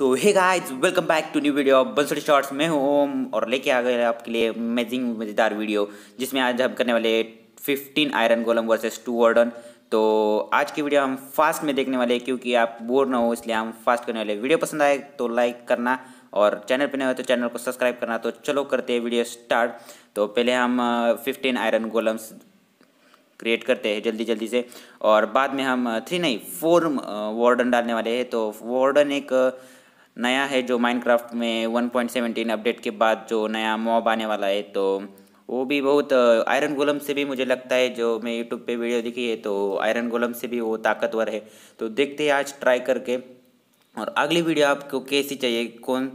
तो hey guys welcome back to new video बंसड़ी shorts मैं हूँ ओम और लेके आ गए आपके लिए अमेजिंग मज़ेदार वीडियो जिसमें आज हम करने वाले 15 iron golem versus two warden तो आज की वीडियो हम फास्ट में देखने वाले क्योंकि आप बोर ना हो इसलिए हम फास्ट करने वाले वीडियो पसंद आए तो लाइक करना और चैनल पर नहीं हो तो चैनल को सब्सक्राइब करना तो चलो करते हैं वीडियो स्टार्ट तो पहले हम फिफ्टीन आयरन गोलम्स क्रिएट करते हैं जल्दी जल्दी से और बाद में हम थ्री uh, नहीं फोर वार्डन uh, डालने वाले हैं तो वार्डन एक नया है जो माइनक्राफ्ट में 1.17 अपडेट के बाद जो नया मॉब आने वाला है तो वो भी बहुत आयरन uh, गोलम से भी मुझे लगता है जो मैं यूट्यूब पे वीडियो दिखी है तो आयरन गोलम से भी वो ताकतवर है तो देखते हैं आज ट्राई करके और अगली वीडियो आपको कैसी चाहिए कौन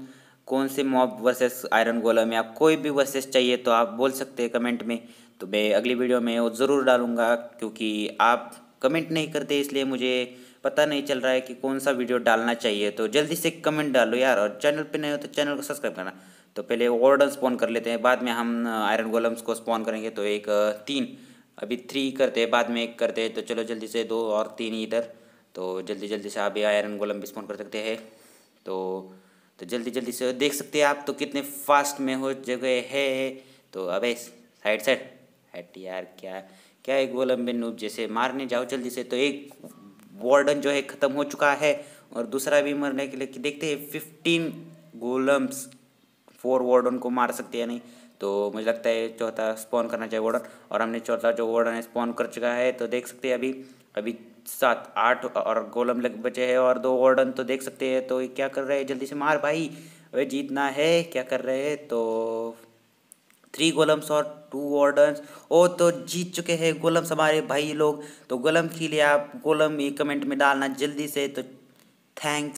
कौन से मॉब वर्सेस आयरन गोलम या कोई भी वर्सेस चाहिए तो आप बोल सकते हैं कमेंट में तो मैं अगली वीडियो में वो ज़रूर डालूँगा क्योंकि आप कमेंट नहीं करते इसलिए मुझे पता नहीं चल रहा है कि कौन सा वीडियो डालना चाहिए तो जल्दी से कमेंट डालो यार और चैनल पे नहीं हो तो चैनल को सब्सक्राइब करना तो पहले वार्डन स्पॉन कर लेते हैं बाद में हम आयरन uh, गोलम्स को स्पॉन करेंगे तो एक uh, तीन अभी थ्री करते हैं बाद में एक करते हैं तो चलो जल्दी से दो और तीन इधर तो जल्दी जल्दी से आप आयरन गोलम भी स्पॉन कर सकते हैं तो तो जल्दी जल्दी से देख सकते हैं आप तो कितने फास्ट में हो जगह है तो अबे साइड साइड हट यार क्या क्या एक गोलम नूब जैसे मारने जाओ जल्दी से तो एक वार्डन जो है ख़त्म हो चुका है और दूसरा भी मरने के लिए कि देखते हैं फिफ्टीन गोलम्स फोर वार्डन को मार सकते हैं नहीं तो मुझे लगता है चौथा स्पॉन करना चाहिए वार्डन और हमने चौथा जो वार्डन है स्पॉन कर चुका है तो देख सकते हैं अभी अभी सात आठ और गोलम लग बचे हैं और दो वार्डन तो देख सकते हैं तो ये क्या कर रहे हैं जल्दी से मार भाई अरे जीतना है क्या कर रहे हैं तो थ्री गोलम्स और टू वार्डन्स ओ तो जीत चुके हैं गोलम्स हमारे भाई लोग तो गोलम के लिए आप गोलम ये कमेंट में डालना जल्दी से तो थैंक